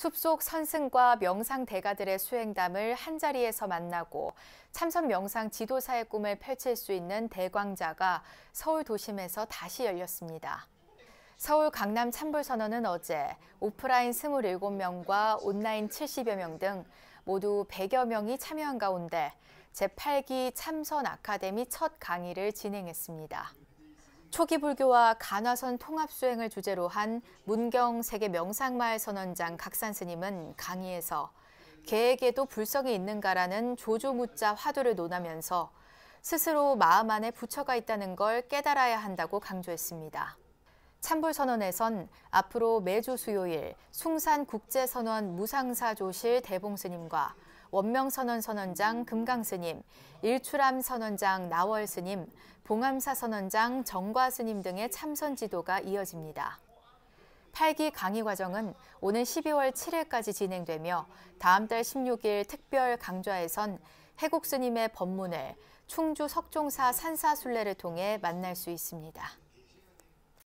숲속 선승과 명상 대가들의 수행담을 한자리에서 만나고 참선 명상 지도사의 꿈을 펼칠 수 있는 대광자가 서울 도심에서 다시 열렸습니다. 서울 강남 참불선언은 어제 오프라인 27명과 온라인 70여 명 등 모두 100여 명이 참여한 가운데 제8기 참선 아카데미 첫 강의를 진행했습니다. 초기 불교와 간화선 통합 수행을 주제로 한 문경 세계 명상마을 선언장 각산 스님은 강의에서 계획에도 불성이 있는가라는 조조무자 화두를 논하면서 스스로 마음 안에 부처가 있다는 걸 깨달아야 한다고 강조했습니다. 참불선언에선 앞으로 매주 수요일 숭산국제선원 무상사 조실 대봉스님과 원명선언 선언장 금강스님, 일출암 선언장 나월스님, 봉암사 선언장 정과스님 등의 참선 지도가 이어집니다. 8기 강의 과정은 오는 12월 7일까지 진행되며 다음 달 16일 특별 강좌에선 해국 스님의 법문을 충주 석종사 산사순례를 통해 만날 수 있습니다.